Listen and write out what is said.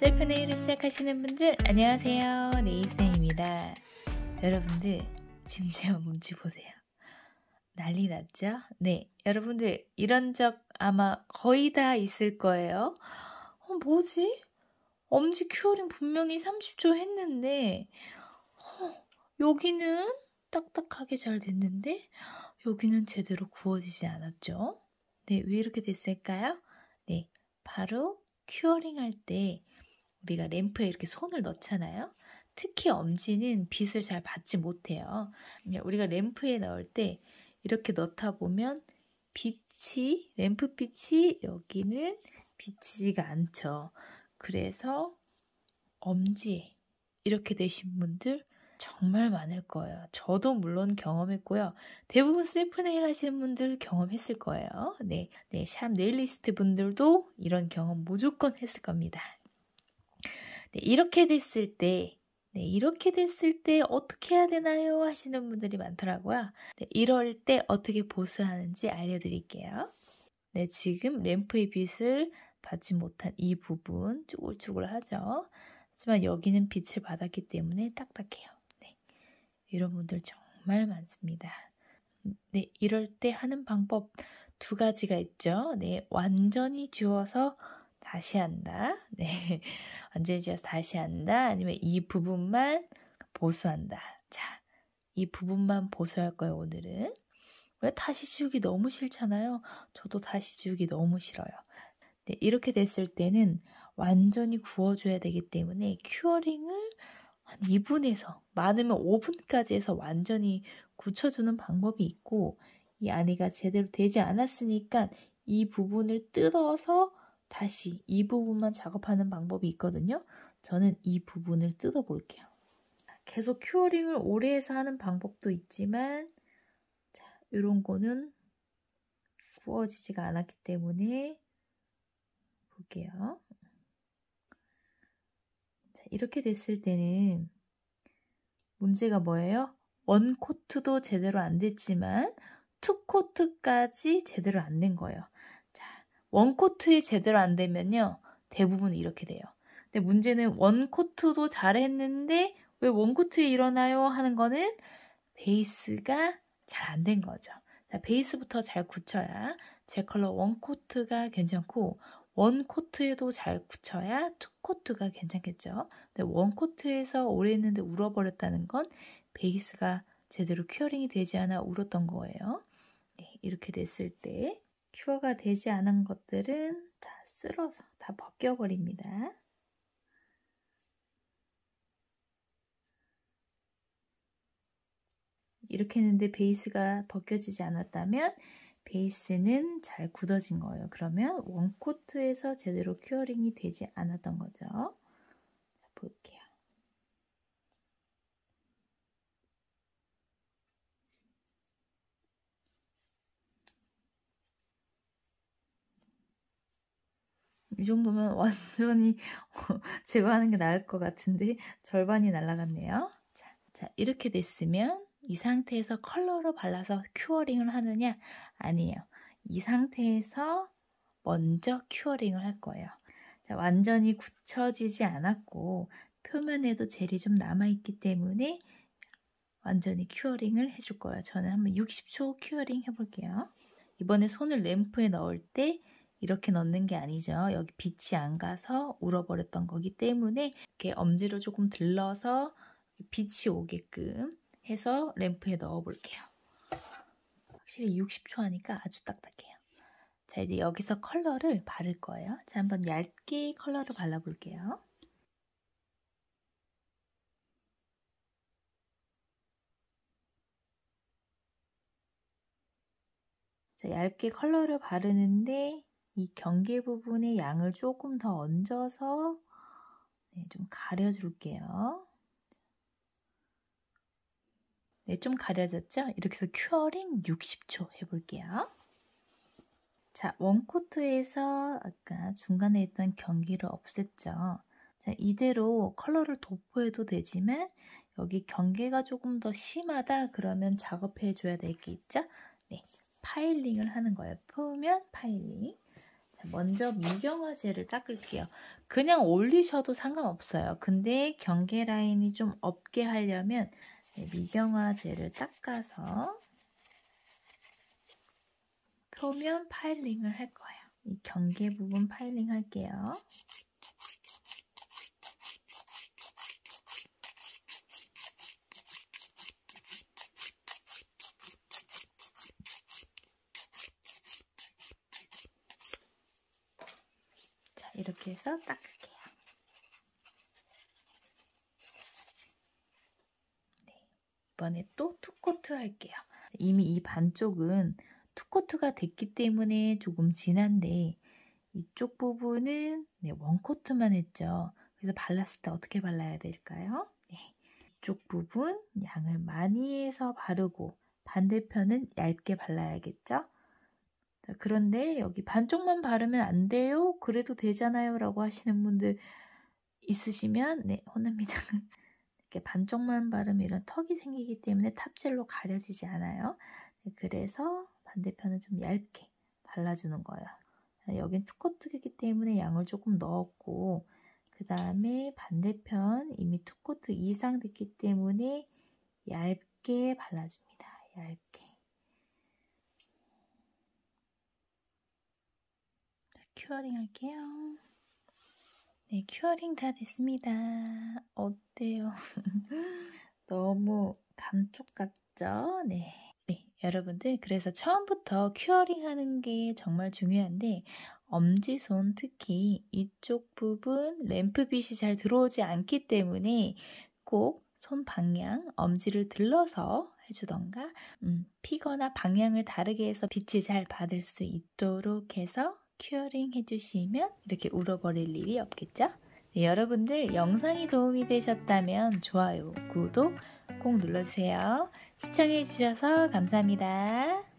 셀프 네일을 시작하시는 분들 안녕하세요 네이쌤입니다 여러분들 짐 제어 문지 보세요 난리 났죠? 네 여러분들 이런 적 아마 거의 다 있을 거예요 어 뭐지? 엄지 큐어링 분명히 30초 했는데 어, 여기는 딱딱하게 잘 됐는데 여기는 제대로 구워지지 않았죠? 네, 왜 이렇게 됐을까요? 네, 바로 큐어링 할때 우리가 램프에 이렇게 손을 넣잖아요. 특히 엄지는 빛을 잘 받지 못해요. 우리가 램프에 넣을 때 이렇게 넣다 보면 빛이, 램프빛이 여기는 비치지가 않죠. 그래서 엄지 이렇게 되신 분들 정말 많을 거예요. 저도 물론 경험했고요. 대부분 셀프네일 하시는 분들 경험했을 거예요. 네, 네, 샵 네일리스트 분들도 이런 경험 무조건 했을 겁니다. 네, 이렇게 됐을 때, 네, 이렇게 됐을 때 어떻게 해야 되나요? 하시는 분들이 많더라고요. 네, 이럴 때 어떻게 보수하는지 알려드릴게요. 네, 지금 램프의 빛을 받지 못한 이 부분 쭈글쭈글하죠. 하지만 여기는 빛을 받았기 때문에 딱딱해요. 네, 이런 분들 정말 많습니다. 네, 이럴 때 하는 방법 두 가지가 있죠. 네, 완전히 지워서 다시 한다. 네, 언제지어서 다시 한다. 아니면 이 부분만 보수한다. 자, 이 부분만 보수할 거예요, 오늘은. 왜 다시 지우기 너무 싫잖아요. 저도 다시 지우기 너무 싫어요. 네, 이렇게 됐을 때는 완전히 구워줘야 되기 때문에 큐어링을 한 2분에서 많으면 5분까지 해서 완전히 굳혀주는 방법이 있고 이 안이가 제대로 되지 않았으니까 이 부분을 뜯어서 다시 이 부분만 작업하는 방법이 있거든요. 저는 이 부분을 뜯어볼게요. 계속 큐어링을 오래 해서 하는 방법도 있지만 자, 이런 거는 구워지지가 않았기 때문에 볼게요. 자, 이렇게 됐을 때는 문제가 뭐예요? 원 코트도 제대로 안 됐지만 투 코트까지 제대로 안 된 거예요. 원코트 에 제대로 안 되면요. 대부분 이렇게 돼요. 근데 문제는 원코트도 잘했는데 왜 원코트에 일어나요? 하는 거는 베이스가 잘 안 된 거죠. 자, 베이스부터 잘 굳혀야 제 컬러 원코트가 괜찮고 원코트에도 잘 굳혀야 투코트가 괜찮겠죠. 근데 원코트에서 오래 했는데 울어버렸다는 건 베이스가 제대로 큐어링이 되지 않아 울었던 거예요. 네, 이렇게 됐을 때 큐어가 되지 않은 것들은 다 쓸어서 다 벗겨버립니다. 이렇게 했는데 베이스가 벗겨지지 않았다면 베이스는 잘 굳어진 거예요. 그러면 원코트에서 제대로 큐어링이 되지 않았던 거죠. 볼게요. 이 정도면 완전히 제거하는 게 나을 것 같은데 절반이 날라갔네요. 자, 자 이렇게 됐으면 이 상태에서 컬러로 발라서 큐어링을 하느냐? 아니에요. 이 상태에서 먼저 큐어링을 할 거예요. 자, 완전히 굳혀지지 않았고 표면에도 젤이 좀 남아있기 때문에 완전히 큐어링을 해줄 거예요. 저는 한번 60초 큐어링 해볼게요. 이번에 손을 램프에 넣을 때 이렇게 넣는 게 아니죠. 여기 빛이 안 가서 울어버렸던 거기 때문에 이렇게 엄지로 조금 들러서 빛이 오게끔 해서 램프에 넣어볼게요. 확실히 60초 하니까 아주 딱딱해요. 자 이제 여기서 컬러를 바를 거예요. 자 한번 얇게 컬러를 발라볼게요. 자, 얇게 컬러를 바르는데 이 경계 부분의 양을 조금 더 얹어서 네, 좀 가려줄게요. 네, 좀 가려졌죠? 이렇게 해서 큐어링 60초 해볼게요. 자, 원코트에서 아까 중간에 있던 경기를 없앴죠. 자, 이대로 컬러를 도포해도 되지만 여기 경계가 조금 더 심하다 그러면 작업해줘야 될 게 있죠? 네, 파일링을 하는 거예요. 풀면 파일링. 먼저 미경화제를 닦을게요. 그냥 올리셔도 상관없어요. 근데 경계 라인이 좀 없게 하려면 네, 미경화제를 닦아서 표면 파일링을 할 거예요. 이 경계 부분 파일링 할게요. 이렇게 해서 닦을게요. 네, 이번에 또 투코트 할게요. 이미 이 반쪽은 투코트가 됐기 때문에 조금 진한데 이쪽 부분은 네, 원코트만 했죠. 그래서 발랐을 때 어떻게 발라야 될까요? 네, 이쪽 부분 양을 많이 해서 바르고 반대편은 얇게 발라야겠죠? 그런데 여기 반쪽만 바르면 안 돼요. 그래도 되잖아요. 라고 하시는 분들 있으시면 네, 혼납니다. 이렇게 반쪽만 바르면 이런 턱이 생기기 때문에 탑젤로 가려지지 않아요. 네, 그래서 반대편은 좀 얇게 발라주는 거예요. 네, 여긴 투코트이기 때문에 양을 조금 넣었고 그 다음에 반대편 이미 투코트 이상 됐기 때문에 얇게 발라줍니다. 얇게 큐어링 할게요. 네, 큐어링 다 됐습니다. 어때요? 너무 감쪽 같죠? 네. 네, 여러분들 그래서 처음부터 큐어링 하는 게 정말 중요한데 엄지손 특히 이쪽 부분 램프빛이 잘 들어오지 않기 때문에 꼭 손 방향, 엄지를 들러서 해주던가 음, 피거나 방향을 다르게 해서 빛이 잘 받을 수 있도록 해서 큐어링 해주시면 이렇게 울어버릴 일이 없겠죠? 네, 여러분들 영상이 도움이 되셨다면 좋아요, 구독 꼭 눌러주세요. 시청해주셔서 감사합니다.